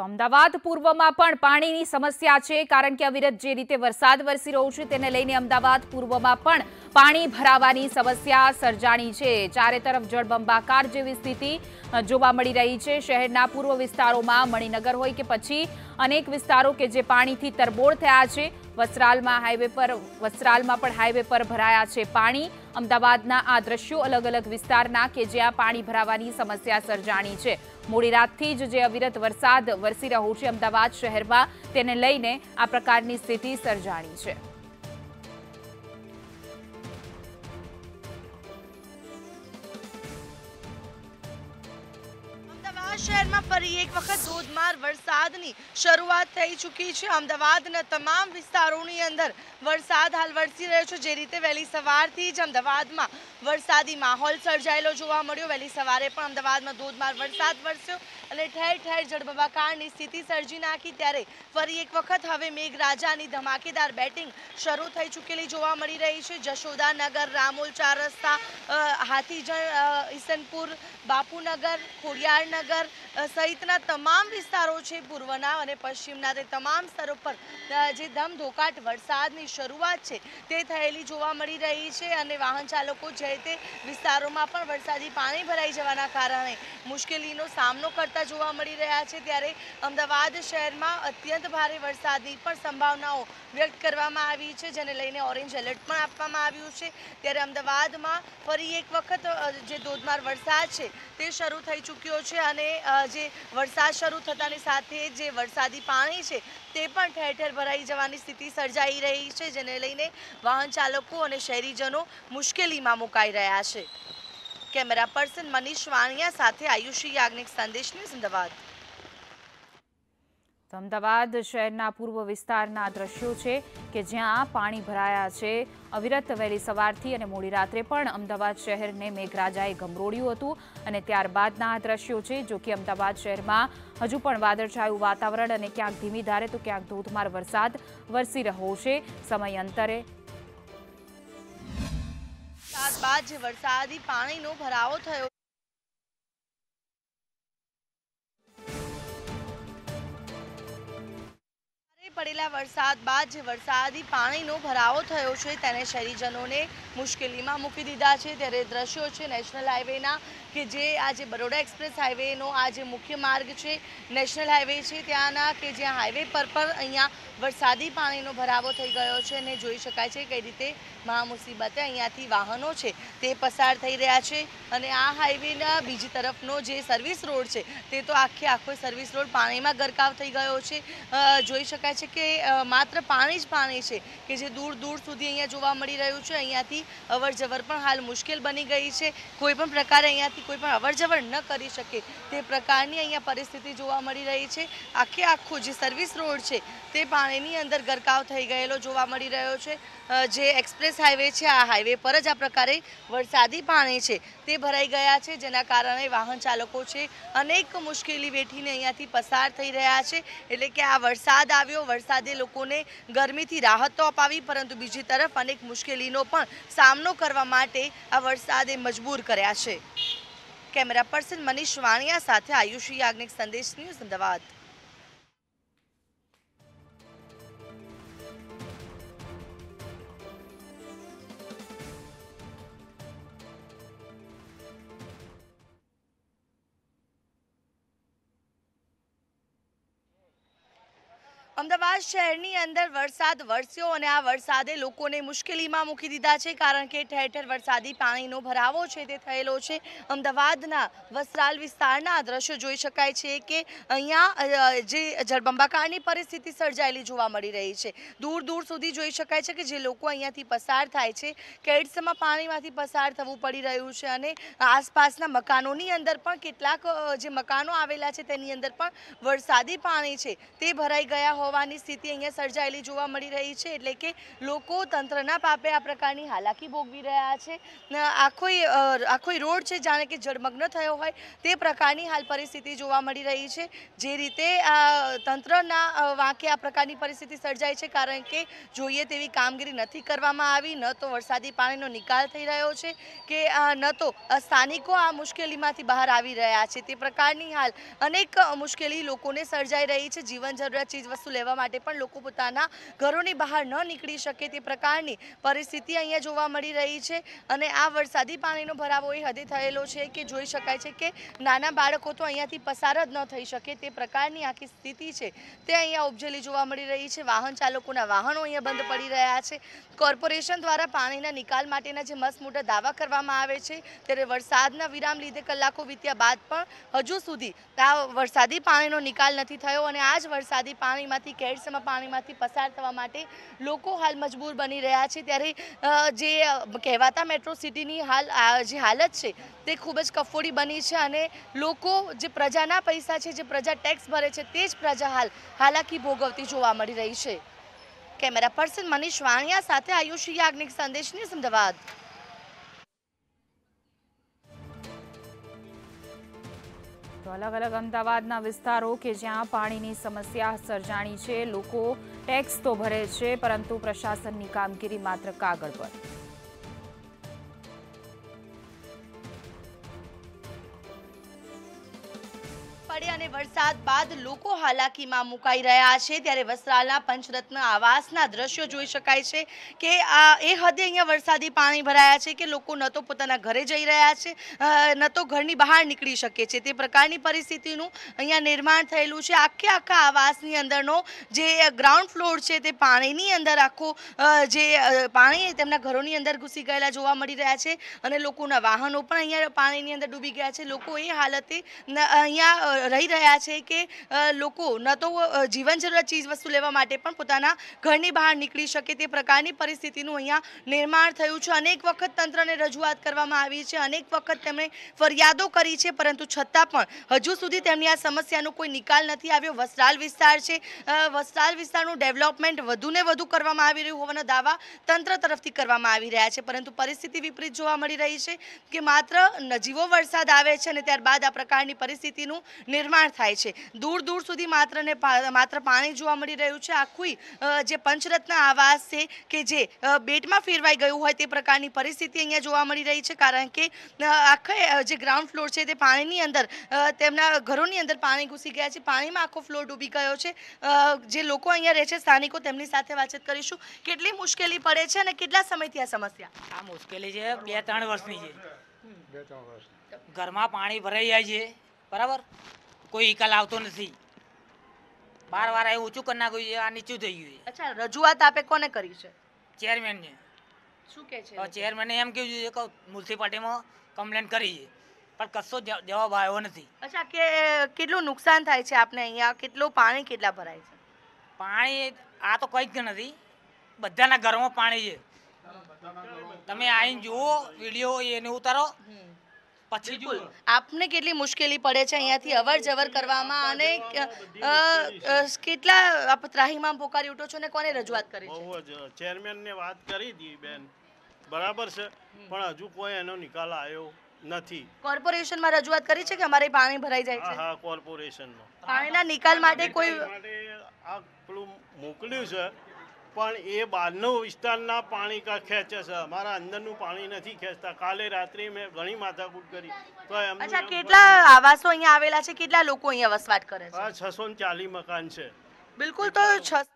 તો અમદાવાદ પૂર્વમાં પણ પાણીની સમસ્યા છે કારણ કે અવિરત જે રીતે વરસાદ વરસી રહ્યો છે તેને લઈને અમદાવાદ પૂર્વમાં પણ પાણી ભરાવાની સમસ્યા સર્જાણી છે ચારે તરફ જળબંબાકાર જેવી સ્થિતિ જોવા મળી રહી છે શહેરના પૂર્વ વિસ્તારોમાં મણિનગર હોય કે પછી અનેક વિસ્તારો કે જે પાણીથી તરબોળ થયા છે વસ્ત્રાલમાં હાઈવે પર વસ્ત્રાલમાં પણ હાઈવે પર ભરાયા છે પાણી અમદાવાદના આ દ્રશ્યો અલગ અલગ વિસ્તારના કે જ્યાં પાણી ભરાવાની સમસ્યા સર્જાણી છે મોડી રાતથી જ જે અવિરત વરસાદ વરસી રહ્યો છે અમદાવાદ શહેરમાં તેને લઈને આ પ્રકારની સ્થિતિ સર્જાણી છે શહેરમાં ફરી એક વખત ધોધમાર વરસાદની શરૂઆત થઈ ચૂકી છે અમદાવાદના તમામ વિસ્તારોની અંદર વરસાદ હાલ વરસી રહ્યો છે જે રીતે વહેલી સવારથી જ અમદાવાદમાં વરસાદી માહોલ સર્જાયેલો જોવા મળ્યો વહેલી સવારે પણ અમદાવાદમાં ધોધમાર વરસાદ વરસ્યો અને ઠેર ઠેર જળબંબાકારની સ્થિતિ સર્જી નાખી ત્યારે ફરી એક વખત હવે મેઘરાજાની ધમાકેદાર બેટિંગ શરૂ થઈ ચૂકેલી જોવા મળી રહી છે જશોદાનગર રામોલ ચાર રસ્તા હાથીજણ ઈસનપુર બાપુનગર ખોડિયારનગર સહિતના તમામ વિસ્તારો છે પૂર્વના અને પશ્ચિમના તે તમામ સ્તરો પર જે ધમધોકાટ વરસાદની શરૂઆત છે તે થયેલી જોવા મળી રહી છે અને વાહન ચાલકો જે તે વિસ્તારોમાં પણ વરસાદી પાણી ભરાઈ જવાના કારણે મુશ્કેલીનો સામનો કરતા જોવા મળી રહ્યા છે ત્યારે અમદાવાદ શહેરમાં અત્યંત ભારે વરસાદની પણ સંભાવનાઓ વ્યક્ત કરવામાં આવી છે જેને લઈને ઓરેન્જ એલર્ટ પણ આપવામાં આવ્યું છે ત્યારે અમદાવાદમાં ફરી એક વખત જે ધોધમાર વરસાદ છે તે શરૂ થઈ ચૂક્યો છે અને જે વરસાદ શરૂ થતાની સાથે જે વરસાદી પાણી છે તે પણ ઠેર ઠેર ભરાઈ જવાની સ્થિતિ સર્જાઈ રહી છે જેને લઈને વાહન ચાલકો અને શહેરીજનો મુશ્કેલીમાં મુકાઈ રહ્યા છે કેમેરા પર્સન મનીષ વાણિયા સાથે આયુષી યાજ્ઞિક સંદેશની અમદાવાદ તો અમદાવાદ શહેરના પૂર્વ વિસ્તારના દ્રશ્યો છે કે જ્યાં પાણી ભરાયા છે અવિરત વહેલી સવારથી અને મોડી રાત્રે પણ અમદાવાદ શહેરને મેઘરાજાએ ગમરોડ્યું હતું અને ત્યારબાદના આ દ્રશ્યો છે જો કે અમદાવાદ શહેરમાં હજુ પણ વાદળછાયું વાતાવરણ અને ક્યાંક ધીમી ધારે તો ક્યાંક ધોધમાર વરસાદ વરસી રહ્યો છે સમય અંતરે બાદ જે વરસાદી પાણીનો ભરાવો થયો પડેલા વરસાદ બાદ જે વરસાદી પાણીનો ભરાવો થયો છે તેને શહેરીજનોને મુશ્કેલીમાં મૂકી દીધા છે ત્યારે દ્રશ્યો છે નેશનલ હાઈવેના કે જે આજે બરોડા એક્સપ્રેસ હાઈવેનો આજે મુખ્ય માર્ગ છે નેશનલ હાઈવે છે ત્યાંના કે જ્યાં હાઈવે પર પણ અહીંયા વરસાદી પાણીનો ભરાવો થઈ ગયો છે અને જોઈ શકાય છે કઈ રીતે મહામુસીબતે અહીંયાથી વાહનો છે તે પસાર થઈ રહ્યા છે અને આ હાઈવેના બીજી તરફનો જે સર્વિસ રોડ છે તે તો આખે આખો સર્વિસ રોડ પાણીમાં ગરકાવ થઈ ગયો છે જોઈ શકાય છે કે માત્ર પાણી જ પાણી છે કે જે દૂર દૂર સુધી અહીંયા જોવા મળી રહ્યું છે અહીંયાથી અવર જવર પણ હાલ મુશ્કેલ બની ગઈ છે કોઈપણ પ્રકારે અહીંયાથી કોઈ પણ અવર જવર ન કરી શકે તે પ્રકારની અહીંયા પરિસ્થિતિ જોવા મળી રહી છે આખે આખો જે સર્વિસ રોડ છે તે પાણીની અંદર ગરકાવ થઈ ગયેલો જોવા મળી રહ્યો છે જે એક્સપ્રેસ હાઈવે છે આ હાઈવે પર જ આ પ્રકારે વરસાદી પાણી છે તે ભરાઈ ગયા છે જેના કારણે વાહન ચાલકો છે અનેક મુશ્કેલી વેઠીને અહીંયાથી પસાર થઈ રહ્યા છે એટલે કે આ વરસાદ આવ્યો વરસાદે લોકોને ગરમીથી રાહત તો અપાવી પરંતુ બીજી તરફ અનેક મુશ્કેલીનો પણ સામનો કરવા માટે આ વરસાદે મજબૂર કર્યા છે કેમેરા પર્સન મનીષ વાણિયા સાથે આયુષી યાજ્ઞિક સંદેશ ન્યૂઝ અમદાવાદ અમદાવાદ શહેરની અંદર વરસાદ વરસ્યો અને આ વરસાદે લોકોને મુશ્કેલીમાં મૂકી દીધા છે કારણ કે ઠેર ઠેર વરસાદી પાણીનો ભરાવો છે તે થયેલો છે અમદાવાદના વસ્ત્રાલ વિસ્તારના દ્રશ્યો જોઈ શકાય છે કે અહીંયા જે જળબંબાકારની પરિસ્થિતિ સર્જાયેલી જોવા મળી રહી છે દૂર દૂર સુધી જોઈ શકાય છે કે જે લોકો અહીંયાથી પસાર થાય છે કેડ્સમાં પાણીમાંથી પસાર થવું પડી રહ્યું છે અને આસપાસના મકાનોની અંદર પણ કેટલાક જે મકાનો આવેલા છે તેની અંદર પણ વરસાદી પાણી છે તે ભરાઈ ગયા હોવા હોવાની સ્થિતિ અહીંયા સર્જાયેલી જોવા મળી રહી છે એટલે કે લોકો તંત્રના પાપે આ પ્રકારની હાલાકી ભોગવી રહ્યા છે આખો આખો રોડ છે જાણે કે જળમગ્ન થયો હોય તે પ્રકારની હાલ પરિસ્થિતિ જોવા મળી રહી છે જે રીતે તંત્રના વાંકે આ પ્રકારની પરિસ્થિતિ સર્જાય છે કારણ કે જોઈએ તેવી કામગીરી નથી કરવામાં આવી ન તો વરસાદી પાણીનો નિકાલ થઈ રહ્યો છે કે ન તો સ્થાનિકો આ મુશ્કેલીમાંથી બહાર આવી રહ્યા છે તે પ્રકારની હાલ અનેક મુશ્કેલી લોકોને સર્જાઈ રહી છે જીવન જરૂરિયાત ચીજવસ્તુ લેવા માટે પણ લોકો પોતાના ઘરોની બહાર ન નીકળી શકે તે પ્રકારની પરિસ્થિતિ અહીંયા જોવા મળી રહી છે અને આ વરસાદી પાણીનો ભરાવો એ હદે થયેલો છે કે જોઈ શકાય છે કે નાના બાળકો તો અહીંયાથી પસાર જ ન થઈ શકે તે પ્રકારની આખી સ્થિતિ છે તે અહીંયા ઉપજેલી જોવા મળી રહી છે વાહન ચાલકોના વાહનો અહીંયા બંધ પડી રહ્યા છે કોર્પોરેશન દ્વારા પાણીના નિકાલ માટેના જે મસમોટા દાવા કરવામાં આવે છે ત્યારે વરસાદના વિરામ લીધે કલાકો વીત્યા બાદ પણ હજુ સુધી આ વરસાદી પાણીનો નિકાલ નથી થયો અને આ જ વરસાદી પાણીમાંથી પાણીમાંથી કેડસમાં પાણીમાંથી પસાર થવા માટે લોકો હાલ મજબૂર બની રહ્યા છે ત્યારે જે કહેવાતા મેટ્રો સિટીની હાલ જે હાલત છે તે ખૂબ જ કફોડી બની છે અને લોકો જે પ્રજાના પૈસા છે જે પ્રજા ટેક્સ ભરે છે તે જ પ્રજા હાલ હાલાકી ભોગવતી જોવા મળી રહી છે કેમેરા પર્સન મનીષ વાણિયા સાથે આયુષ યાજ્ઞિક સંદેશની અમદાવાદ અલગ અલગ અમદાવાદના વિસ્તારો કે જ્યાં પાણીની સમસ્યા સર્જાણી છે લોકો ટેક્સ તો ભરે છે પરંતુ પ્રશાસનની કામગીરી માત્ર કાગળ પર પડે અને વરસાદ બાદ લોકો હાલાકીમાં મુકાઈ રહ્યા છે ત્યારે વસ્ત્રાલના પંચરત્ન આવાસના દ્રશ્યો જોઈ શકાય છે કે આ એ હદે અહીંયા વરસાદી પાણી ભરાયા છે કે લોકો ન તો પોતાના ઘરે જઈ રહ્યા છે ન તો ઘરની બહાર નીકળી શકે છે તે પ્રકારની પરિસ્થિતિનું અહીંયા નિર્માણ થયેલું છે આખે આખા આવાસની અંદરનો જે ગ્રાઉન્ડ ફ્લોર છે તે પાણીની અંદર આખો જે પાણી તેમના ઘરોની અંદર ઘૂસી ગયેલા જોવા મળી રહ્યા છે અને લોકોના વાહનો પણ અહીંયા પાણીની અંદર ડૂબી ગયા છે લોકો એ હાલતે અહીંયા રહી રહ્યા છે કે લોકો ન તો જીવન જરૂરિયાત ચીજ વસ્તુ લેવા માટે પણ પોતાના ઘરની બહાર નીકળી શકે તે પ્રકારની પરિસ્થિતિનું અહીંયા નિર્માણ થયું છે અનેક વખત તંત્રને રજૂઆત કરવામાં આવી છે અનેક વખત તેમણે ફરિયાદો કરી છે પરંતુ છતાં પણ હજુ સુધી તેમની આ સમસ્યાનો કોઈ નિકાલ નથી આવ્યો વસ્ત્રાલ વિસ્તાર છે વસ્ત્રાલ વિસ્તારનું ડેવલપમેન્ટ વધુને વધુ કરવામાં આવી રહ્યું હોવાના દાવા તંત્ર તરફથી કરવામાં આવી રહ્યા છે પરંતુ પરિસ્થિતિ વિપરીત જોવા મળી રહી છે કે માત્ર નજીવો વરસાદ આવે છે અને ત્યારબાદ આ પ્રકારની પરિસ્થિતિનું નિર્માણ થાય છે દૂર દૂર સુધી માત્રને માત્ર પાણી જોવા મળી રહ્યું છે આખું જે પંચરત્ન આવાસ છે કે જે બેટમાં ફેરવાઈ ગયું હોય તે પ્રકારની પરિસ્થિતિ અહીંયા જોવા મળી રહી છે કારણ કે આખે જે ગ્રાઉન્ડ ફ્લોર છે તે પાણીની અંદર તેમના ઘરોની અંદર પાણી ઘૂસી ગયા છે પાણીમાં આખો ફ્લોર ડૂબી ગયો છે જે લોકો અહીંયા રહે છે સ્થાનિકો તેમની સાથે વાતચીત કરીશું કેટલી મુશ્કેલી પડે છે અને કેટલા સમયથી આ સમસ્યા આ મુશ્કેલી છે બે ત્રણ વર્ષની છે ઘરમાં પાણી ભરાઈ જાય છે બરાબર કોઈ નિકાલ આવતો નથી બાર વાર એ ઊંચું કરી નાખ્યું છે આ નીચું થઈ ગયું છે અચ્છા રજૂઆત આપે કોને કરી છે ચેરમેનને શું કે છે ચેરમેને એમ કહ્યું છે કે મ્યુનિસિપાલિટીમાં કમ્પ્લેન કરી છે પણ કશો જવાબ આવ્યો નથી અચ્છા કે કેટલું નુકસાન થાય છે આપને અહીંયા કેટલું પાણી કેટલા ભરાય છે પાણી આ તો કંઈક નથી બધાના ઘરમાં પાણી છે તમે આવીને જુઓ વિડીયો એને ઉતારો આપને કેટલી મુશ્કેલી પડે છે અહીંયાથી અવર જવર કરવામાં અને કેટલા ત્રાહીમાં પોકારી ઉઠો છો ને કોને રજૂઆત કરી છે ચેરમેનને વાત કરી હતી બેન બરાબર છે પણ હજુ કોઈ એનો નિકાલ આવ્યો નથી કોર્પોરેશનમાં રજૂઆત કરી છે કે અમારે પાણી ભરાઈ જાય છે હા કોર્પોરેશનમાં પાણીના નિકાલ માટે કોઈ આ પેલું મોકલ્યું છે પણ એ બહારનો વિસ્તારના પાણી ખેંચે છે અમારા અંદરનું પાણી નથી ખેંચતા કાલે રાત્રે મેં ઘણી માથાકૂટ કરી તો અચ્છા કેટલા આવાસો અહીંયા આવેલા છે કેટલા લોકો અહીંયા વસવાટ કરે છે છસો ચાલીસ મકાન છે બિલકુલ તો છ